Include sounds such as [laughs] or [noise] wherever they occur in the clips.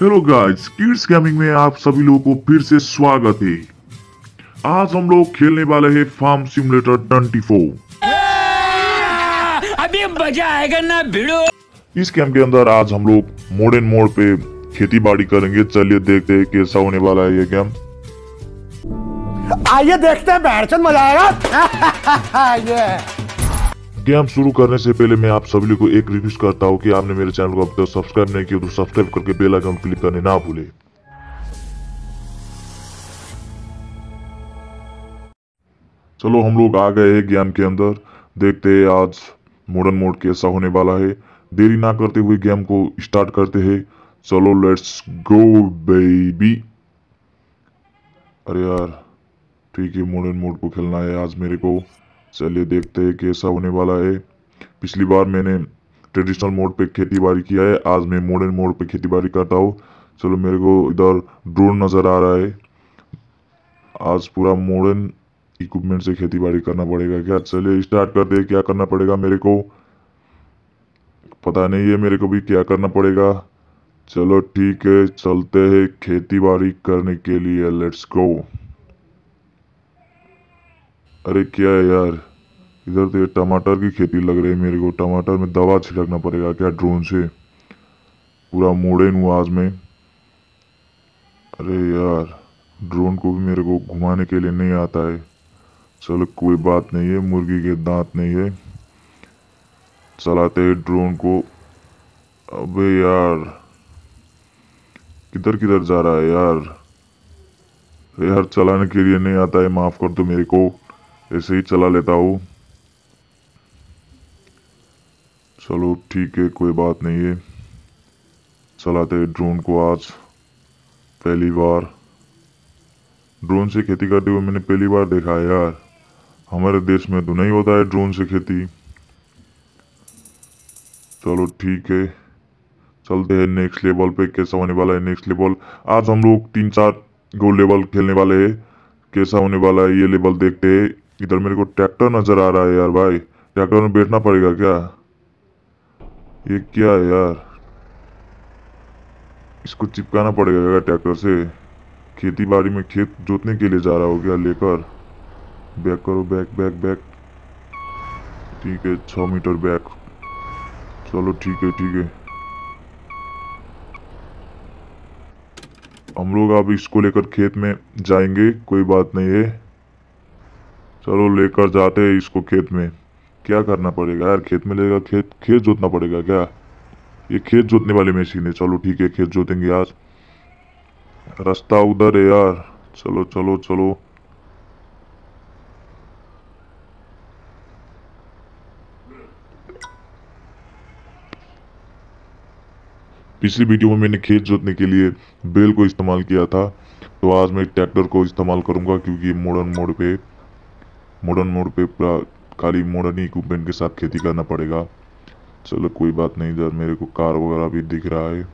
hello guys kids gaming में आप सभी लोगों को फिर से स्वागत है आज हम लोग खेलने वाले हैं फार्म सिमुलेटर 24 अभी मजा आएगा ना भिड़ो इस गेम के अंदर आज हम लोग मॉडर्न मोड पे खेती बाड़ी करेंगे चलिए देखते हैं कैसा होने वाला है ये गेम आइए देखते हैं मजा आएगा ये [laughs] गेम शुरू करने से पहले मैं आप सभी को एक रिक्वेस्ट करता हूँ कि आपने मेरे चैनल को अब तक सब्सक्राइब नहीं किया तो सब्सक्राइब करके बेल आइकन क्लिक करने ना भूले चलो हम लोग आ गए हैं गेम के अंदर देखते हैं आज मॉडर्न मोड कैसा होने वाला है देरी ना करते हुए गेम को स्टार्ट करते हैं चलो लेट्स गो बेबी अरे यार ठीक है मॉडर्न मोड को खेलना है आज मेरे को चलिए देखते हैं कैसा होने वाला है पिछली बार मैंने ट्रेडिशनल मोड पे खेती बाड़ी किया है आज मैं मॉडर्न मोड पे खेती बाड़ी करता हूँ चलो मेरे को इधर ड्रोन नज़र आ रहा है आज पूरा मॉडर्न इक्विपमेंट से खेती बाड़ी करना पड़ेगा क्या चलिए स्टार्ट कर दे क्या करना पड़ेगा मेरे को पता नहीं है मेरे को भी क्या करना पड़ेगा चलो ठीक है चलते हैं खेती बाड़ी करने के लिए लेट्स गो अरे क्या है यार इधर तो ये टमाटर की खेती लग रही है मेरे को टमाटर में दवा छिड़कना पड़ेगा क्या ड्रोन से पूरा मोड़े हूँ आज में अरे यार ड्रोन को भी मेरे को घुमाने के लिए नहीं आता है चलो कोई बात नहीं है मुर्गी के दांत नहीं है चलाते हैं ड्रोन को अबे यार किधर किधर जा रहा है यार यार चलाने के लिए नहीं आता है माफ़ कर दो मेरे को ऐसे ही चला लेता हूँ चलो ठीक है कोई बात नहीं है चलाते ड्रोन को आज पहली बार ड्रोन से खेती करते हुए मैंने पहली बार देखा है यार हमारे देश में तो नहीं होता है ड्रोन से खेती चलो ठीक है चलते हैं नेक्स्ट लेवल पे कैसा होने वाला है नेक्स्ट लेवल आज हम लोग तीन चार गोल लेवल खेलने वाले हैं कैसा होने वाला है ये लेवल देखते हैं इधर मेरे को ट्रैक्टर नज़र आ रहा है यार भाई ट्रैक्टर में बैठना पड़ेगा क्या ये क्या है यार इसको चिपकाना पड़ेगा ट्रैक्टर से खेती बाड़ी में खेत जोतने के लिए जा रहा हो गया लेकर बैक करो बैक बैक बैक ठीक है छ मीटर बैक चलो ठीक है ठीक है हम लोग अब इसको लेकर खेत में जाएंगे कोई बात नहीं है चलो लेकर जाते हैं इसको खेत में क्या करना पड़ेगा यार खेत में लेगा खेत खेत जोतना पड़ेगा क्या ये खेत जोतने वाली मशीन है चलो ठीक है खेत जोतेंगे आज रास्ता उधर है यार चलो चलो चलो पिछली वीडियो में मैंने खेत जोतने के लिए बेल को इस्तेमाल किया था तो आज मैं ट्रैक्टर को इस्तेमाल करूंगा क्योंकि मोड़न मोड पे मॉडर्न मोड पे पूरा खाली मॉडर्न इक्विपमेंट के साथ खेती करना पड़ेगा चलो कोई बात नहीं इधर मेरे को कार वगैरह भी दिख रहा है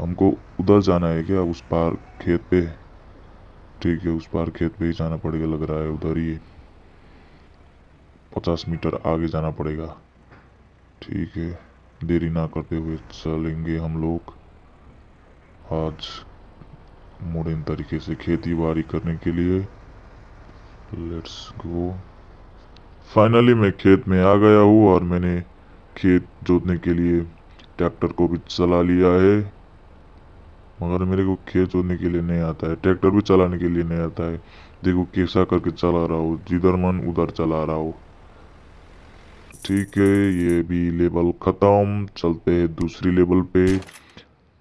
हमको उधर जाना है क्या उस पार खेत पे ठीक है उस पार खेत पे ही जाना पड़ेगा लग रहा है उधर ही पचास मीटर आगे जाना पड़ेगा ठीक है देरी ना करते हुए चलेंगे हम लोग आज मॉडर्न तरीके से खेती बाड़ी करने के लिए लेट्स गो फाइनली मैं खेत में आ गया हूँ और मैंने खेत जोतने के लिए ट्रैक्टर को भी चला लिया है मगर मेरे को खेत जोतने के लिए नहीं आता है ट्रैक्टर भी चलाने के लिए नहीं आता है देखो कैसा करके चला रहा हूँ जिधर मन उधर चला रहा हूँ ठीक है ये भी लेवल ख़त्म चलते हैं दूसरी लेवल पे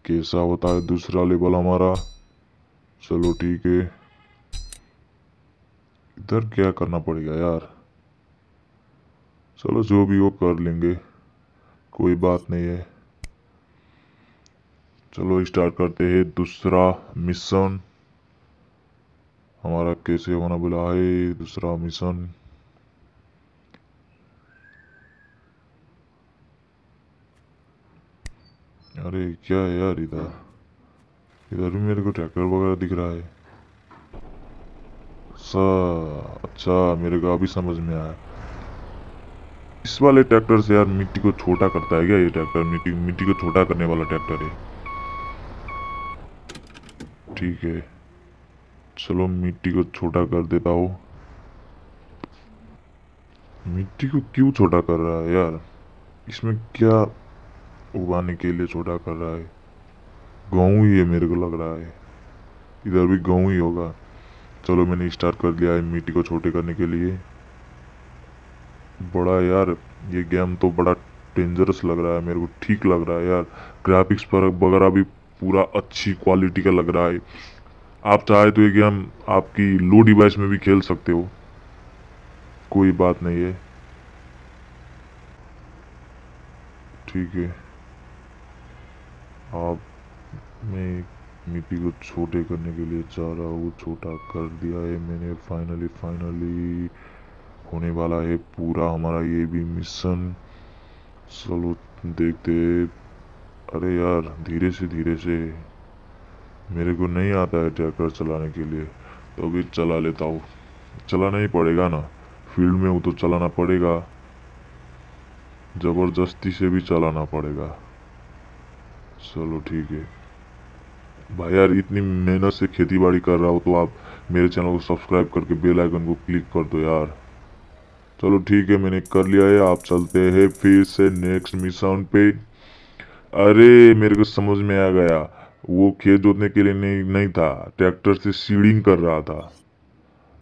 कैसा होता है दूसरा लेवल हमारा चलो ठीक है इधर क्या करना पड़ेगा यार चलो जो भी हो कर लेंगे कोई बात नहीं है चलो स्टार्ट करते हैं दूसरा मिशन हमारा कैसे होना बोला है दूसरा मिशन अरे क्या है यार इधर इधर भी मेरे को ट्रैक्टर वगैरह दिख रहा है अच्छा अच्छा मेरे को अभी समझ में आया इस वाले ट्रैक्टर से यार मिट्टी को छोटा करता है क्या ये ट्रैक्टर मिट्टी मिट्टी को छोटा करने वाला ट्रैक्टर है ठीक है चलो मिट्टी को छोटा कर देता हूँ मिट्टी को क्यों छोटा कर रहा है यार इसमें क्या उगाने के लिए छोटा कर रहा है गाँव ही है मेरे को लग रहा है इधर भी गाँव ही होगा चलो मैंने स्टार्ट कर लिया एम को छोटे करने के लिए बड़ा यार ये गेम तो बड़ा डेंजरस लग रहा है मेरे को ठीक लग रहा है यार ग्राफिक्स पर वगैरह भी पूरा अच्छी क्वालिटी का लग रहा है आप चाहे तो ये गेम आपकी लो डिवाइस में भी खेल सकते हो कोई बात नहीं है ठीक है आप मैं मिट्टी को छोटे करने के लिए चाह रहा हूँ छोटा कर दिया है मैंने फाइनली फाइनली होने वाला है पूरा हमारा ये भी मिशन चलो देखते अरे यार धीरे से धीरे से मेरे को नहीं आता है ट्रैक्टर चलाने के लिए तो अभी चला लेता हूँ चलाना ही पड़ेगा ना फील्ड में हूँ तो चलाना पड़ेगा ज़बरदस्ती से भी चलाना पड़ेगा चलो ठीक है भाई यार इतनी मेहनत से खेती बाड़ी कर रहा हो तो आप मेरे चैनल को सब्सक्राइब करके बेल आइकन को क्लिक कर दो यार चलो ठीक है मैंने कर लिया है आप चलते हैं फिर से नेक्स्ट मिशन पे अरे मेरे को समझ में आ गया वो खेत जोतने के लिए नहीं नहीं था ट्रैक्टर से सीडिंग कर रहा था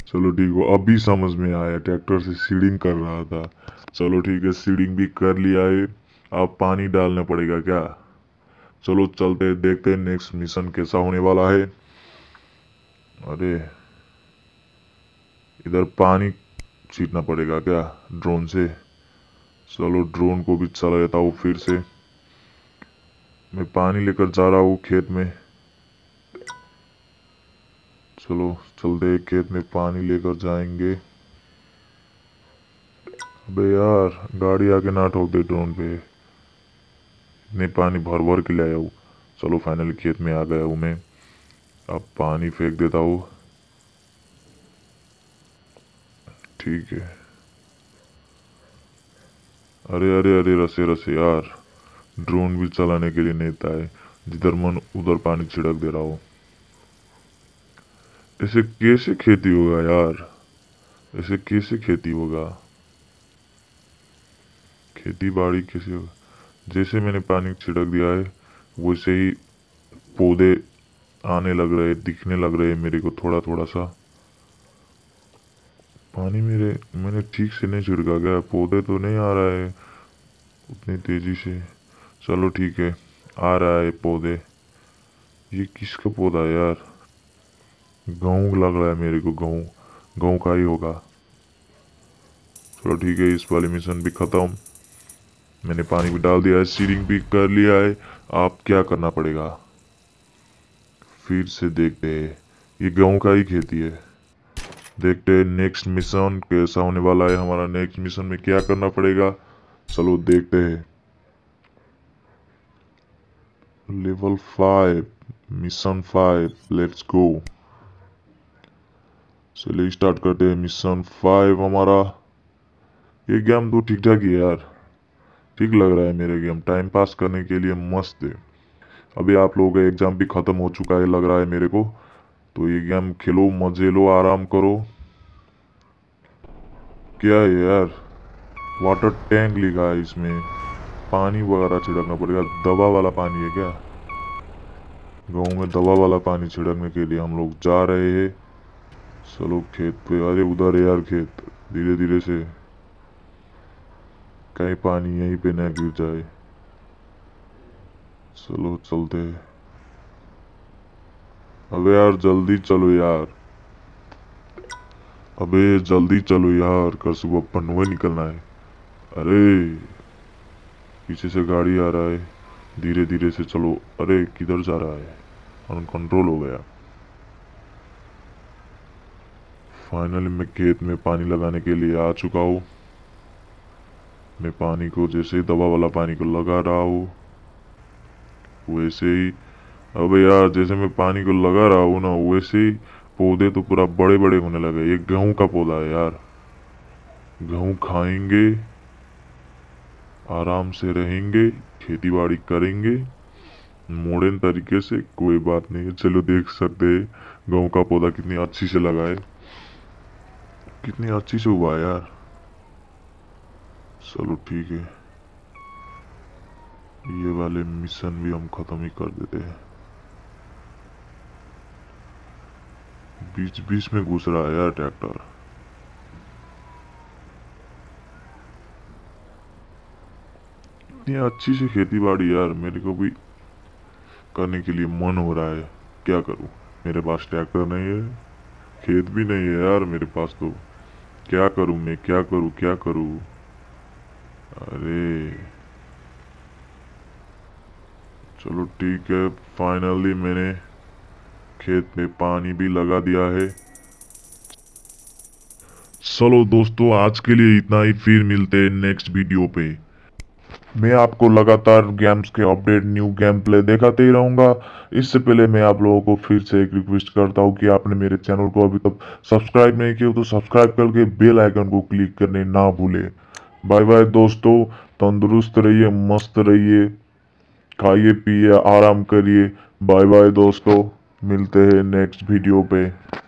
चलो ठीक हो अभी समझ में आया ट्रैक्टर से सीडिंग कर रहा था चलो ठीक है सीडिंग भी कर लिया है अब पानी डालना पड़ेगा क्या चलो चलते देखते हैं नेक्स्ट मिशन कैसा होने वाला है अरे इधर पानी छीटना पड़ेगा क्या ड्रोन से चलो ड्रोन को भी चला लेता हूँ फिर से मैं पानी लेकर जा रहा हूँ खेत में चलो चलते खेत में पानी लेकर जाएंगे अबे यार गाड़ी आके ना ठोक दे ड्रोन पे नहीं पानी भर भर के ले आया हूँ चलो फाइनल खेत में आ गया हूँ मैं अब पानी फेंक देता हूँ ठीक है अरे अरे अरे रसे रसे यार ड्रोन भी चलाने के लिए नहीं था जिधर मन उधर पानी छिड़क दे रहा हो ऐसे कैसे खेती होगा यार ऐसे कैसे खेती होगा खेती बाड़ी कैसे होगा जैसे मैंने पानी छिड़क दिया है वैसे ही पौधे आने लग रहे दिखने लग रहे मेरे को थोड़ा थोड़ा सा पानी मेरे मैंने ठीक से नहीं छिड़का गया पौधे तो नहीं आ रहा है उतनी तेज़ी से चलो ठीक है आ रहा है पौधे ये किसका पौधा है यार गेहूँ लग रहा है मेरे को गेहूँ गेहूँ का ही होगा चलो ठीक है इस वाली मिशन भी ख़त्म मैंने पानी भी डाल दिया है सीरिंग भी कर लिया है आप क्या करना पड़ेगा फिर से देखते हैं ये गेहूँ का ही खेती है देखते हैं नेक्स्ट मिशन कैसा होने वाला है हमारा नेक्स्ट मिशन में क्या करना पड़ेगा चलो देखते हैं level five mission five let's go चलिए स्टार्ट करते हैं मिशन फाइव हमारा ये गेम तो ठीक ठाक है यार ठीक लग रहा है मेरे गेम टाइम पास करने के लिए मस्त है अभी आप लोगों का एग्ज़ाम भी ख़त्म हो चुका है लग रहा है मेरे को तो ये गेम खेलो मजे लो आराम करो क्या है यार वाटर टैंक लिखा है इसमें पानी वगैरह छिड़कना पड़ेगा दवा वाला पानी है क्या गाँव में दवा वाला पानी छिड़कने के लिए हम लोग जा रहे हैं चलो खेत पे अरे उधर यार खेत धीरे धीरे से कहीं पानी यहीं पे ना गिर जाए चलो चलते अबे यार जल्दी चलो यार अबे जल्दी चलो यार कल सुबह पनवे निकलना है अरे पीछे से गाड़ी आ रहा है धीरे धीरे से चलो अरे किधर जा रहा है अनकंट्रोल हो गया फाइनली मैं खेत में पानी लगाने के लिए आ चुका हूँ मैं पानी को जैसे दवा वाला पानी को लगा रहा हूँ वैसे ही अब यार जैसे मैं पानी को लगा रहा हूँ ना वैसे ही पौधे तो पूरा बड़े बड़े होने लगे ये गेहूँ का पौधा है यार गेहूँ खाएंगे आराम से रहेंगे खेती बाड़ी करेंगे मॉडर्न तरीके से कोई बात नहीं है चलो देख सकते गेहूँ का पौधा कितनी अच्छी से लगाए कितनी अच्छी से हुआ यार चलो ठीक है ये वाले मिशन भी हम ख़त्म ही कर देते हैं बीच बीच में घुस रहा है यार ट्रैक्टर इतनी अच्छी सी खेती बाड़ी यार मेरे को भी करने के लिए मन हो रहा है क्या करूं मेरे पास ट्रैक्टर नहीं है खेत भी नहीं है यार मेरे पास तो क्या करूं मैं क्या करूं क्या करूं अरे चलो ठीक है फाइनली मैंने खेत में पानी भी लगा दिया है चलो दोस्तों आज के लिए इतना ही फिर मिलते हैं नेक्स्ट वीडियो पे मैं आपको लगातार गेम्स के अपडेट न्यू गेम प्ले दिखाते ही रहूंगा इससे पहले मैं आप लोगों को फिर से एक रिक्वेस्ट करता हूँ कि आपने मेरे चैनल को अभी तक सब्सक्राइब नहीं किया तो सब्सक्राइब करके बेल आइकन को क्लिक करने ना भूलें बाय बाय दोस्तों तंदुरुस्त रहिए मस्त रहिए खाइए पिए आराम करिए बाय बाय दोस्तों मिलते हैं नेक्स्ट वीडियो पे